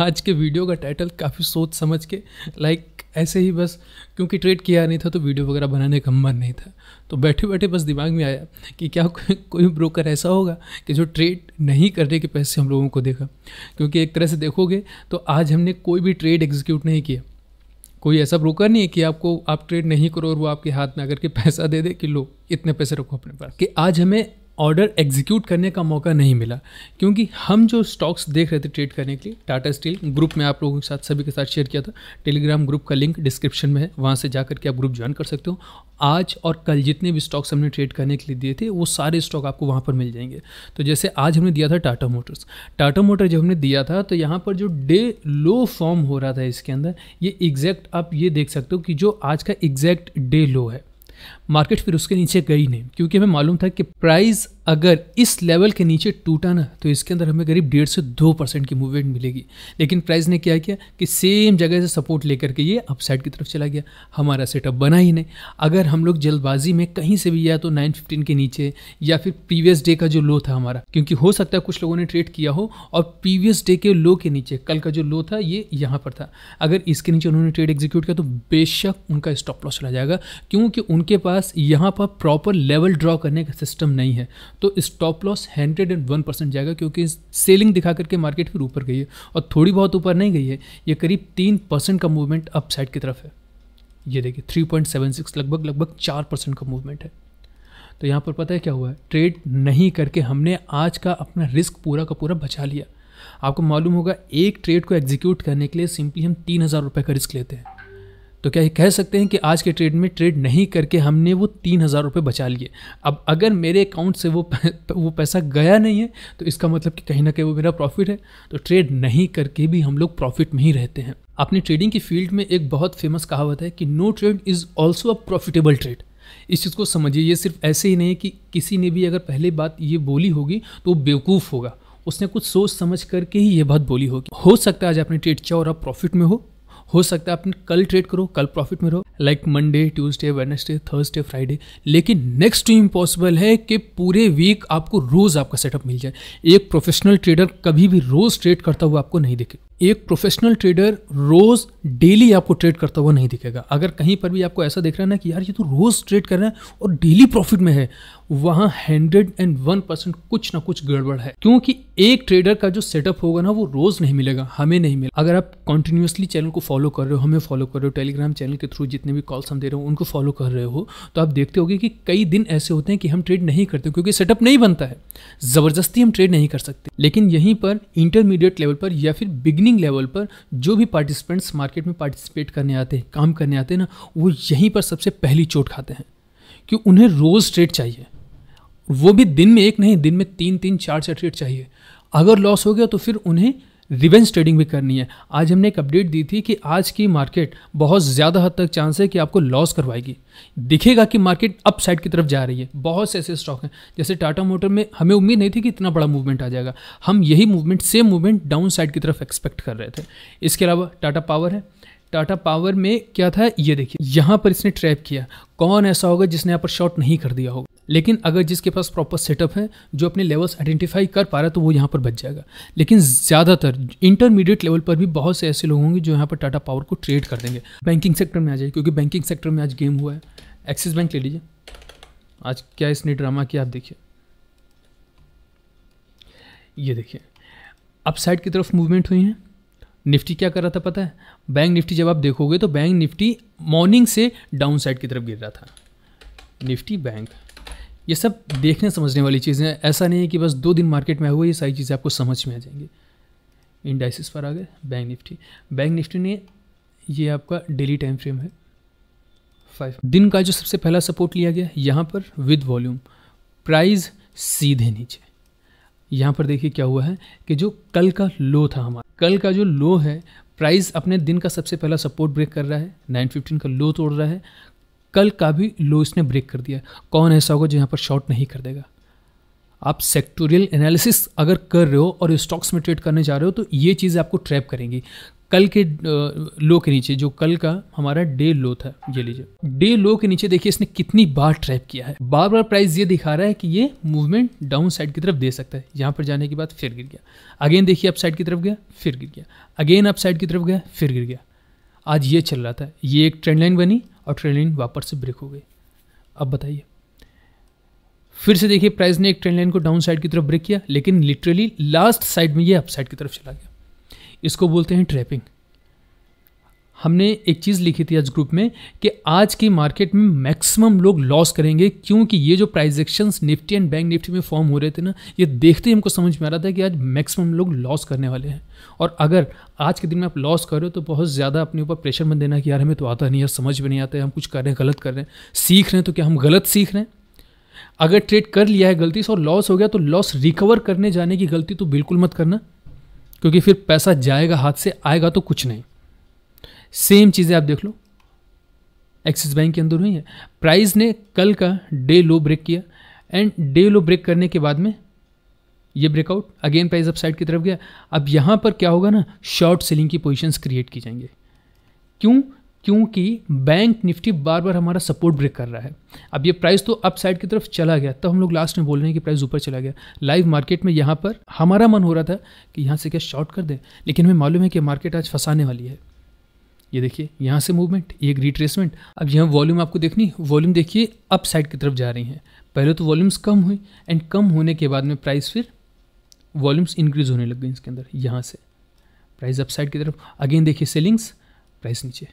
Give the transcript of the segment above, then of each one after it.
आज के वीडियो का टाइटल काफ़ी सोच समझ के लाइक ऐसे ही बस क्योंकि ट्रेड किया नहीं था तो वीडियो वगैरह बनाने का मन नहीं था तो बैठे बैठे बस दिमाग में आया कि क्या को, कोई ब्रोकर ऐसा होगा कि जो ट्रेड नहीं करने के पैसे हम लोगों को देगा क्योंकि एक तरह से देखोगे तो आज हमने कोई भी ट्रेड एग्जीक्यूट नहीं किया कोई ऐसा ब्रोकर नहीं है कि आपको आप ट्रेड नहीं करो और वो आपके हाथ में आकर के पैसा दे दे कि लो इतने पैसे रखो अपने पास कि आज हमें ऑर्डर एग्जीक्यूट करने का मौका नहीं मिला क्योंकि हम जो स्टॉक्स देख रहे थे ट्रेड करने के लिए टाटा स्टील ग्रुप में आप लोगों के साथ सभी के साथ शेयर किया था टेलीग्राम ग्रुप का लिंक डिस्क्रिप्शन में है वहाँ से जा के आप ग्रुप ज्वाइन कर सकते हो आज और कल जितने भी स्टॉक्स हमने ट्रेड करने के लिए दिए थे वो सारे स्टॉक आपको वहाँ पर मिल जाएंगे तो जैसे आज हमने दिया था टाटा मोटर्स टाटा मोटर जब हमने दिया था तो यहाँ पर जो डे लो फॉर्म हो रहा था इसके अंदर ये एग्जैक्ट आप ये देख सकते हो कि जो आज का एग्जैक्ट डे लो है मार्केट फिर उसके नीचे गई नहीं क्योंकि हमें मालूम था कि प्राइस अगर इस लेवल के नीचे टूटा ना तो इसके अंदर हमें करीब डेढ़ से दो परसेंट की मूवमेंट मिलेगी लेकिन प्राइस ने क्या किया कि सेम जगह से सपोर्ट लेकर के ये अपसाइड की तरफ चला गया हमारा सेटअप बना ही नहीं अगर हम लोग जल्दबाजी में कहीं से भी या तो नाइन फिफ्टीन के नीचे या फिर प्रीवियस डे का जो लो था हमारा क्योंकि हो सकता है कुछ लोगों ने ट्रेड किया हो और प्रीवियस डे के लो के नीचे कल का जो लो था ये यहाँ पर था अगर इसके नीचे उन्होंने ट्रेड एग्जीक्यूट किया तो बेशक उनका स्टॉप लॉस चला जाएगा क्योंकि उनके पास यहाँ पर प्रॉपर लेवल ड्रॉ करने का सिस्टम नहीं है तो stop loss hundred and one percent जाएगा क्योंकि सेलिंग दिखा करके मार्केट फिर ऊपर गई है और थोड़ी बहुत ऊपर नहीं गई है ये करीब तीन परसेंट का मूवमेंट अप साइड की तरफ है ये देखिए थ्री पॉइंट सेवन सिक्स लगभग लगभग चार परसेंट का मूवमेंट है तो यहाँ पर पता है क्या हुआ है ट्रेड नहीं करके हमने आज का अपना रिस्क पूरा का पूरा बचा लिया आपको मालूम होगा एक ट्रेड को एग्जीक्यूट करने के लिए सिंपली हम तीन हज़ार रुपये का रिस्क लेते हैं तो क्या ये कह सकते हैं कि आज के ट्रेड में ट्रेड नहीं करके हमने वो तीन हज़ार रुपये बचा लिए अब अगर मेरे अकाउंट से वो वो पैसा गया नहीं है तो इसका मतलब कि कहीं ना कहीं वो मेरा प्रॉफिट है तो ट्रेड नहीं करके भी हम लोग प्रॉफिट में ही रहते हैं अपनी ट्रेडिंग की फील्ड में एक बहुत फेमस कहावत है कि no trade is also a profitable trade इस चीज़ को समझिए ये सिर्फ ऐसे ही नहीं कि किसी ने भी अगर पहले बात ये बोली होगी तो वो बेवकूफ़ होगा उसने कुछ सोच समझ करके ही ये बात बोली होगी हो सकता है आज आपने ट्रेड किया और आप प्रॉफिट में हो हो सकता है अपने कल ट्रेड करो कल प्रॉफिट में रहो like Monday Tuesday Wednesday Thursday Friday लेकिन नेक्स्ट इम्पॉसिबल है कि पूरे वीक आपको रोज़ आपका सेटअप मिल जाए एक प्रोफेशनल ट्रेडर कभी भी रोज़ ट्रेड करता हुआ आपको नहीं देखे एक प्रोफेशनल ट्रेडर रोज़ डेली आपको ट्रेड करता हुआ नहीं दिखेगा अगर कहीं पर भी आपको ऐसा देख रहा है ना कि यार ये तो रोज़ ट्रेड कर रहा है और डेली प्रॉफिट में है वहां हंड्रेड एंड वन परसेंट कुछ ना कुछ गड़बड़ है क्योंकि एक ट्रेडर का जो सेटअप होगा ना वो रोज़ नहीं मिलेगा हमें नहीं मिलेगा अगर आप कंटिन्यूसली चैनल को फॉलो कर रहे हो हमें फॉलो कर रहे हो टेलीग्राम चैनल के थ्रू जितने भी कॉल्स हम दे रहे हो उनको फॉलो कर रहे हो तो आप देखते हो कि कई दिन ऐसे होते हैं कि हम ट्रेड नहीं करते क्योंकि सेटअप नहीं बनता है ज़बरदस्ती हम ट्रेड नहीं कर सकते लेकिन यहीं पर इंटरमीडिएट लेवल पर या फिर बिगनिंग बिगिनिंग लेवल पर जो भी पार्टिसिपेंट्स मार्केट में पार्टिसिपेट करने आते हैं काम करने आते हैं ना वो यहीं पर सबसे पहली चोट खाते हैं कि उन्हें रोज़ ट्रेड चाहिए वो भी दिन में एक नहीं दिन में तीन तीन चार चार ट्रेड चाहिए अगर लॉस हो गया तो फिर उन्हें रिवेंज ट्रेडिंग भी करनी है आज हमने एक अपडेट दी थी कि आज की मार्केट बहुत ज़्यादा हद तक चांस है कि आपको लॉस करवाएगी दिखेगा कि मार्केट अप साइड की तरफ जा रही है बहुत से ऐसे स्टॉक हैं जैसे टाटा मोटर में हमें उम्मीद नहीं थी कि इतना बड़ा मूवमेंट आ जाएगा हम यही movement same movement down side की तरफ एक्सपेक्ट कर रहे थे इसके अलावा टाटा पावर है टाटा पावर में क्या था ये देखिए यहाँ पर इसने ट्रैप किया कौन ऐसा होगा जिसने यहाँ पर शॉर्ट नहीं कर दिया होगा लेकिन अगर जिसके पास प्रॉपर सेटअप है जो अपने लेवल्स आइडेंटिफाई कर पा रहा है तो वो यहाँ पर बच जाएगा लेकिन ज़्यादातर इंटरमीडिएट लेवल पर भी बहुत से ऐसे लोग होंगे जो यहाँ पर टाटा पावर को ट्रेड कर देंगे बैंकिंग सेक्टर में आ जाए क्योंकि बैंकिंग सेक्टर में आज गेम हुआ है एक्सिस बैंक ले लीजिए आज क्या इसने ड्रामा किया आप देखिए ये देखिए अपसाइड की तरफ मूवमेंट हुई हैं निफ्टी क्या कर रहा था पता है बैंक निफ्टी जब आप देखोगे तो बैंक निफ्टी मॉर्निंग से डाउन साइड की तरफ गिर रहा था निफ्टी बैंक ये सब देखने समझने वाली चीज़ें ऐसा नहीं है कि बस दो दिन मार्केट में हुआ ये सारी चीज़ें आपको समझ में आ जाएंगी इंडाइसिस पर आ गए बैंक निफ्टी बैंक निफ्टी ने ये आपका डेली टाइम फ्रेम है फाइव दिन का जो सबसे पहला सपोर्ट लिया गया यहाँ पर विद वॉल्यूम प्राइस सीधे नीचे यहाँ पर देखिए क्या हुआ है कि जो कल का लो था हमारा कल का जो लो है प्राइस अपने दिन का सबसे पहला सपोर्ट ब्रेक कर रहा है 915 का लो तोड़ रहा है कल का भी लो इसने ब्रेक कर दिया कौन ऐसा होगा जो यहाँ पर शॉर्ट नहीं कर देगा आप सेक्टोरियल एनालिसिस अगर कर रहे हो और स्टॉक्स में ट्रेड करने जा रहे हो तो ये चीज़ आपको ट्रैप करेंगी कल के लो के नीचे जो कल का हमारा डे लो था ये लीजिए डे लो के नीचे देखिए इसने कितनी बार ट्रैप किया है बार बार प्राइस ये दिखा रहा है कि ये मूवमेंट डाउन साइड की तरफ दे सकता है यहाँ पर जाने के बाद फिर गिर गया अगेन देखिए अप साइड की तरफ गया फिर गिर गया अगेन अप साइड की तरफ गया फिर गिर गया आज ये चल रहा था ये एक ट्रेंड लाइन बनी और ट्रेंड लाइन वापस से ब्रेक हो गई अब बताइए फिर से देखिए प्राइस ने एक ट्रेंड लाइन को डाउन साइड की तरफ ब्रेक किया लेकिन लिटरली लास्ट साइड में ये अप साइड की तरफ चला गया इसको बोलते हैं ट्रैपिंग हमने एक चीज़ लिखी थी आज ग्रुप में कि आज की मार्केट में मैक्सिमम लोग लॉस करेंगे क्योंकि ये जो price actions Nifty and bank Nifty में फॉर्म हो रहे थे ना ये देखते ही हमको समझ में आ रहा था कि आज मैक्सिमम लोग लॉस करने वाले हैं और अगर आज के दिन में आप लॉस कर रहे हो तो बहुत ज़्यादा अपने ऊपर प्रेशर मत देना कि यार हमें तो आता नहीं यार समझ में नहीं आता है हम कुछ कर रहे हैं गलत कर रहे हैं सीख रहे हैं तो क्या हम गलत सीख रहे हैं अगर ट्रेड कर लिया है गलती से और लॉस हो गया तो लॉस रिकवर करने जाने की गलती तो बिल्कुल मत करना क्योंकि फिर पैसा जाएगा हाथ से आएगा तो कुछ नहीं सेम चीज़ें आप देख लो एक्सिस बैंक के अंदर हुई है प्राइस ने कल का डे लो ब्रेक किया एंड डे लो ब्रेक करने के बाद में ये breakout again price up side की तरफ गया अब यहाँ पर क्या होगा ना शॉर्ट सेलिंग की पोजिशन क्रिएट की जाएंगे क्यों क्योंकि बैंक निफ्टी बार बार हमारा सपोर्ट ब्रेक कर रहा है अब ये प्राइस तो अप साइड की तरफ चला गया तब हम लोग लास्ट में बोल रहे हैं कि प्राइस ऊपर चला गया लाइव मार्केट में यहाँ पर हमारा मन हो रहा था कि यहाँ से क्या शॉर्ट कर दें लेकिन हमें मालूम है कि मार्केट आज फंसाने वाली है ये देखिए यहाँ से मूवमेंट ये एक रिट्रेसमेंट अब यहाँ वॉल्यूम आपको देखनी वॉल्यूम देखिए अप साइड की तरफ जा रही हैं पहले तो वॉल्यूम्स कम हुई एंड कम होने के बाद में प्राइस फिर वॉल्यूम्स इंक्रीज होने लग गई इसके अंदर यहाँ से प्राइस अप साइड की तरफ अगेन देखिए सेलिंग्स प्राइस नीचे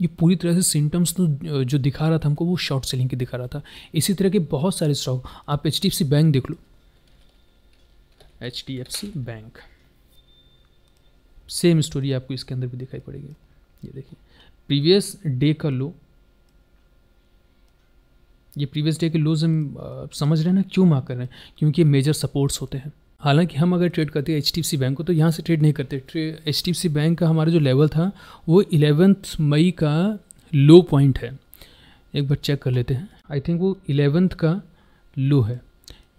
ये पूरी तरह से सिम्टम्स तो जो दिखा रहा था हमको वो शॉर्ट सेलिंग के दिखा रहा था इसी तरह के बहुत सारे स्टॉक आप H D F C bank देख लो H D F C bank same story आपको इसके अंदर भी दिखाई पड़ेगी ये देखिए प्रीवियस डे का लो ये प्रीवियस डे के लोज हम समझ रहे हैं ना क्यों मार्क कर रहे हैं क्योंकि ये मेजर सपोर्ट्स होते हैं हालांकि हम अगर ट्रेड करते हैं एच बैंक को तो यहाँ से ट्रेड नहीं करते एच टी बैंक का हमारा जो लेवल था वो इलेवेंथ मई का लो पॉइंट है एक बार चेक कर लेते हैं आई थिंक वो इलेवेंथ का लो है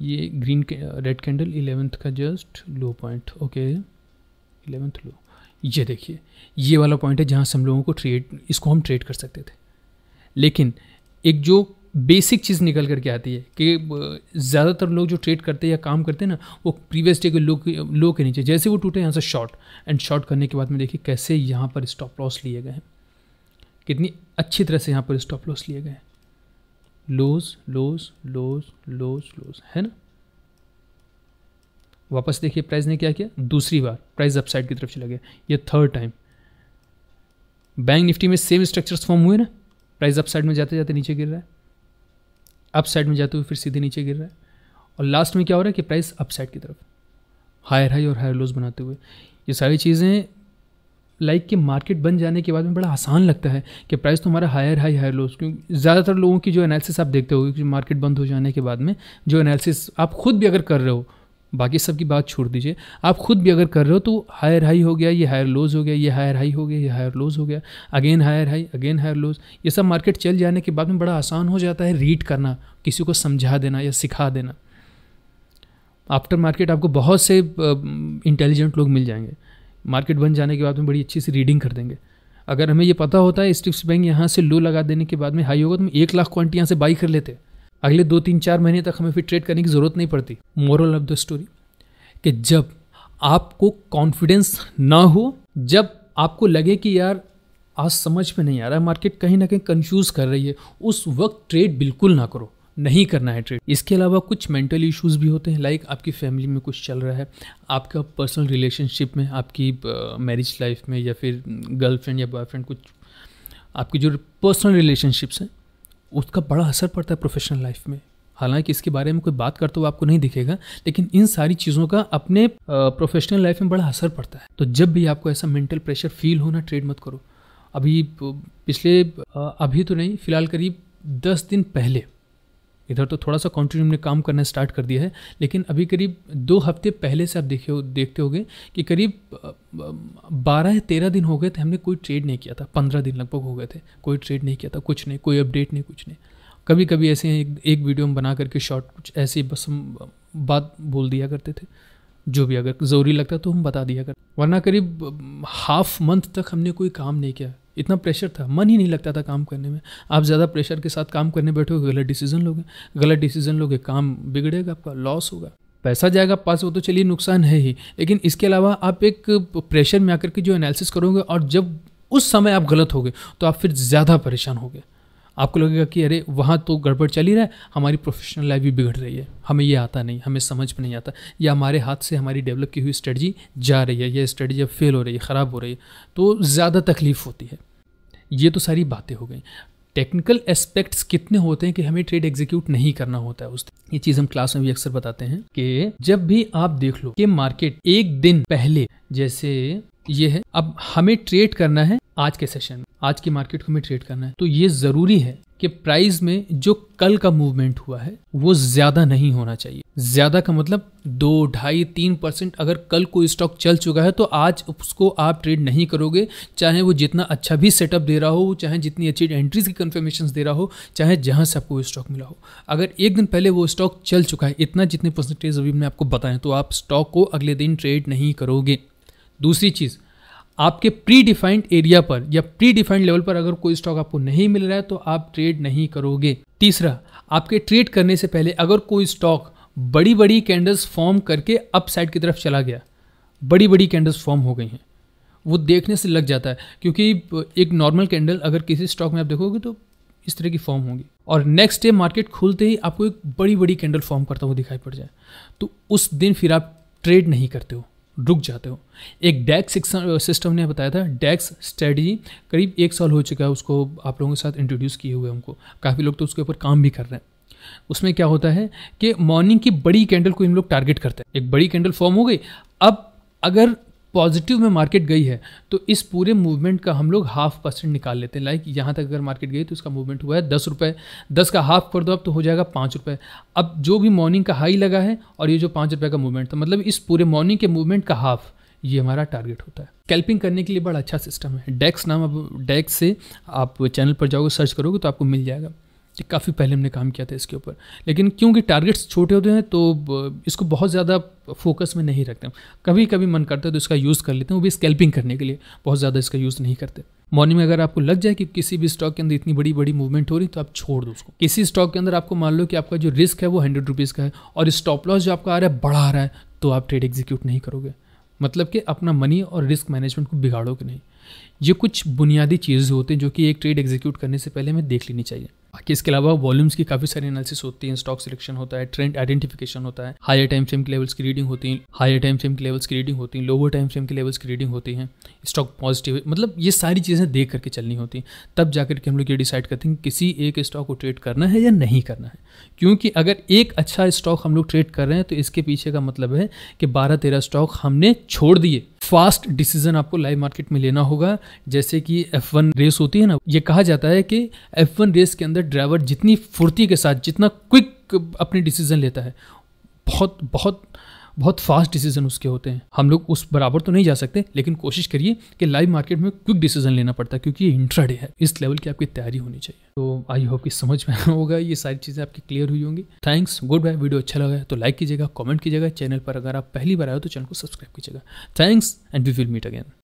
ये ग्रीन रेड कैंडल इलेवेंथ का just low point okay eleventh low ये देखिए ये वाला पॉइंट है जहाँ से हम लोगों को ट्रेड इसको हम ट्रेड कर सकते थे लेकिन एक जो बेसिक चीज़ निकल करके आती है कि ज़्यादातर लोग जो ट्रेड करते हैं या काम करते हैं ना वो प्रीवियस डे के लो के लो के नीचे जैसे वो टूटे यहाँ से शॉर्ट एंड शॉर्ट करने के बाद में देखिए कैसे यहाँ पर स्टॉप लॉस लिए गए हैं कितनी अच्छी तरह से यहाँ पर स्टॉप लॉस लिए गए हैं लोज लोज लोज लोज लोज है ना वापस देखिए प्राइस ने क्या किया दूसरी बार प्राइस अपसाइड की तरफ चला गया ये थर्ड टाइम बैंक निफ्टी में सेम स्ट्रक्चर्स फॉर्म हुए ना प्राइस अपसाइड में जाते जाते नीचे गिर रहा है अप साइड में जाते हुए फिर सीधे नीचे गिर रहा है और लास्ट में क्या हो रहा है कि प्राइस अप साइड की तरफ हायर हाई और हायर लोज बनाते हुए ये सारी चीज़ें लाइक like कि मार्केट बन जाने के बाद में बड़ा आसान लगता है कि प्राइस तो हमारा हायर हाई हायर लोज क्योंकि ज़्यादातर लोगों की जो एनालिसिस आप देखते हो कि मार्केट बंद हो जाने के बाद में जो एनालिसिस आप खुद भी अगर कर रहे हो बाकी सब की बात छोड़ दीजिए आप खुद भी अगर कर रहे हो तो हायर हाई हो गया ये हायर लोज हो गया ये हायर हाई हो गया ये हायर लोज हो गया again higher high again higher lows ये सब मार्केट चल जाने के बाद में बड़ा आसान हो जाता है रीड करना किसी को समझा देना या सिखा देना आफ्टर मार्केट आपको बहुत से इंटेलिजेंट लोग मिल जाएंगे मार्केट बन जाने के बाद में बड़ी अच्छी सी रीडिंग कर देंगे अगर हमें ये पता होता है स्टिप्स बैंक यहाँ से लो लगा देने के बाद में हाई होगा तो हम एक लाख क्वान्टी यहाँ से बाई कर लेते हैं अगले दो तीन चार महीने तक हमें फिर ट्रेड करने की ज़रूरत नहीं पड़ती मॉरल ऑफ द स्टोरी कि जब आपको कॉन्फिडेंस ना हो जब आपको लगे कि यार आज समझ में नहीं आ रहा है मार्केट कहीं ना कहीं कंफ्यूज कर रही है उस वक्त ट्रेड बिल्कुल ना करो नहीं करना है ट्रेड इसके अलावा कुछ मेंटल इश्यूज भी होते हैं लाइक आपकी फैमिली में कुछ चल रहा है आपका पर्सनल रिलेशनशिप में आपकी मैरिज लाइफ में या फिर गर्लफ्रेंड या बॉयफ्रेंड कुछ आपकी जो पर्सनल रिलेशनशिप्स हैं उसका बड़ा असर पड़ता है प्रोफेशनल लाइफ में हालांकि इसके बारे में कोई बात करते हुए आपको नहीं दिखेगा लेकिन इन सारी चीज़ों का अपने प्रोफेशनल लाइफ में बड़ा असर पड़ता है तो जब भी आपको ऐसा मेंटल प्रेशर फील होना ट्रेड मत करो अभी पिछले अभी तो नहीं फिलहाल करीब दस दिन पहले इधर तो थोड़ा सा कॉन्टिन्यू ने काम करना स्टार्ट कर दिया है लेकिन अभी करीब दो हफ्ते पहले से आप देखे हो देखते हो कि करीब बारह या तेरह दिन हो गए थे हमने कोई ट्रेड नहीं किया था पंद्रह दिन लगभग हो गए थे कोई ट्रेड नहीं किया था कुछ नहीं कोई अपडेट नहीं कुछ नहीं कभी कभी ऐसे एक, एक वीडियो हम बना करके शॉर्ट कुछ ऐसी बस हम बात बोल दिया करते थे जो भी अगर ज़रूरी लगता तो हम बता दिया कर वरना करीब हाफ मंथ तक हमने कोई काम नहीं किया इतना प्रेशर था मन ही नहीं लगता था काम करने में आप ज़्यादा प्रेशर के साथ काम करने बैठोगे गलत डिसीजन लोगे गलत डिसीजन लोगे काम बिगड़ेगा आपका लॉस होगा पैसा जाएगा पास वो तो चलिए नुकसान है ही लेकिन इसके अलावा आप एक प्रेशर में आकर के जो एनालिसिस करोगे और जब उस समय आप गलत होगे तो आप फिर ज़्यादा परेशान होगे आपको लगेगा कि अरे वहाँ तो गड़बड़ चल ही रहा है हमारी प्रोफेशनल लाइफ भी बिगड़ रही है हमें ये आता नहीं हमें समझ में नहीं आता या हमारे हाथ से हमारी डेवलप की हुई स्ट्रेटजी जा रही है या स्ट्रेटजी अब फेल हो रही है ख़राब हो रही है तो ज़्यादा तकलीफ होती है ये तो सारी बातें हो गई टेक्निकल एस्पेक्ट्स कितने होते हैं कि हमें ट्रेड एग्जीक्यूट नहीं करना होता है उस ये चीज हम क्लास में भी अक्सर बताते हैं कि जब भी आप देख लो कि मार्केट एक दिन पहले जैसे ये है अब हमें ट्रेड करना है आज के सेशन में आज की मार्केट को हमें ट्रेड करना है तो ये जरूरी है कि प्राइस में जो कल का मूवमेंट हुआ है वो ज्यादा नहीं होना चाहिए ज्यादा का मतलब दो ढाई तीन परसेंट अगर कल कोई स्टॉक चल चुका है तो आज उसको आप ट्रेड नहीं करोगे चाहे वो जितना अच्छा भी सेटअप दे रहा हो चाहे जितनी अच्छी एंट्रीज की कन्फर्मेशन दे रहा हो चाहे जहाँ से आपको स्टॉक मिला हो अगर एक दिन पहले वो स्टॉक चल चुका है इतना जितने परसेंटेज अभी मैंने आपको बताएं तो आप स्टॉक को अगले दिन ट्रेड नहीं करोगे दूसरी चीज़ आपके प्री डिफाइंड एरिया पर या प्री डिफाइंड लेवल पर अगर कोई स्टॉक आपको नहीं मिल रहा है तो आप ट्रेड नहीं करोगे तीसरा आपके ट्रेड करने से पहले अगर कोई स्टॉक बड़ी बड़ी कैंडल्स फॉर्म करके अप साइड की तरफ चला गया बड़ी बड़ी कैंडल्स फॉर्म हो गई हैं वो देखने से लग जाता है क्योंकि एक नॉर्मल कैंडल अगर किसी स्टॉक में आप देखोगे तो इस तरह की फॉर्म होगी और नेक्स्ट डे मार्केट खुलते ही आपको एक बड़ी बड़ी कैंडल फॉर्म करता हुआ दिखाई पड़ जाए तो उस दिन फिर आप ट्रेड नहीं करते हो रुक जाते हो एक डैक्स सिस्टम ने बताया था डैक्स स्ट्रेटजी करीब एक साल हो चुका है उसको आप लोगों के साथ इंट्रोड्यूस किए हुए हमको काफ़ी लोग तो उसके ऊपर काम भी कर रहे हैं उसमें क्या होता है कि मॉर्निंग की बड़ी कैंडल को इन लोग टारगेट करते हैं एक बड़ी कैंडल फॉर्म हो गई अब अगर पॉजिटिव में मार्केट गई है तो इस पूरे मूवमेंट का हम लोग हाफ परसेंट निकाल लेते हैं लाइक यहाँ तक अगर मार्केट गई तो इसका मूवमेंट हुआ है दस रुपये दस का हाफ कर दो अब तो हो जाएगा पाँच रुपये अब जो भी मॉर्निंग का हाई लगा है और ये जो पाँच रुपये का मूवमेंट था तो मतलब इस पूरे मॉर्निंग के मूवमेंट का हाफ ये हमारा टारगेट होता है कैल्पिंग करने के लिए बड़ा अच्छा सिस्टम है डेक्स नाम अब डेक्स से आप चैनल पर जाओगे सर्च करोगे तो आपको मिल जाएगा काफ़ी पहले हमने काम किया था इसके ऊपर लेकिन क्योंकि टारगेट्स छोटे होते हैं तो इसको बहुत ज़्यादा फोकस में नहीं रखते कभी कभी मन करता है तो इसका यूज़ कर लेते हैं वो भी स्कैल्पिंग करने के लिए बहुत ज़्यादा इसका यूज़ नहीं करते मॉर्निंग में अगर आपको लग जाए कि किसी भी स्टॉक के अंदर इतनी बड़ी बड़ी मूवमेंट हो रही तो आप छोड़ दो उसको किसी स्टॉक के अंदर आपको मान लो कि आपका जो रिस्क है वो हंड्रेड रुपीज़ का है और स्टॉप लॉस जो आपका आ रहा है बढ़ा रहा है तो आप ट्रेड एग्जीक्यूट नहीं करोगे मतलब कि अपना मनी और रिस्क मैनेजमेंट को बिगाड़ोगे नहीं ये कुछ बुनियादी चीज़ें होती हैं जो कि एक ट्रेड एग्जीक्यूट करने से पहले हमें देख लेनी चाहिए बाकी इसके अलावा वॉल्यूम्स की काफ़ी सारी एनालिसिस होती है स्टॉक सिलेक्शन होता है ट्रेंड आइडेंटिफिकेशन होता है हायर टाइम फ्रेम के लेवल्स की रीडिंग होती है हायर टाइम फ्रेम के लेवल्स की रीडिंग होती है लोअर टाइम फ्रेम के लेवल्स की रीडिंग होती है स्टॉक पॉजिटिव मतलब ये सारी चीज़ें देख करके चलनी होती हैं तब जाकर के हम लोग ये डिसाइड करते हैं कि किसी एक स्टॉक को ट्रेड करना है या नहीं करना है क्योंकि अगर एक अच्छा स्टॉक हम लोग ट्रेड कर रहे हैं तो इसके पीछे का मतलब है कि बारह तेरह स्टॉक हमने छोड़ दिए फास्ट डिसीजन आपको लाइव मार्केट में लेना होगा जैसे कि एफ वन रेस होती है ना ये कहा जाता है कि एफ वन रेस के अंदर ड्राइवर जितनी फुर्ती के साथ जितना क्विक अपने डिसीजन लेता है बहुत बहुत बहुत फास्ट डिसीजन उसके होते हैं हम लोग उस बराबर तो नहीं जा सकते लेकिन कोशिश करिए कि लाइव मार्केट में क्विक डिसीजन लेना पड़ता है क्योंकि ये इंट्राडे है इस लेवल की आपकी तैयारी होनी चाहिए तो आई होप कि समझ में होगा ये सारी चीज़ें आपकी क्लियर हुई होंगी थैंक्स गुड बाय वीडियो अच्छा लगा तो लाइक कीजिएगा कॉमेंट कीजिएगा चैनल पर अगर आप पहली बार आए हो तो चैनल को सब्सक्राइब कीजिएगा thanks and we will meet again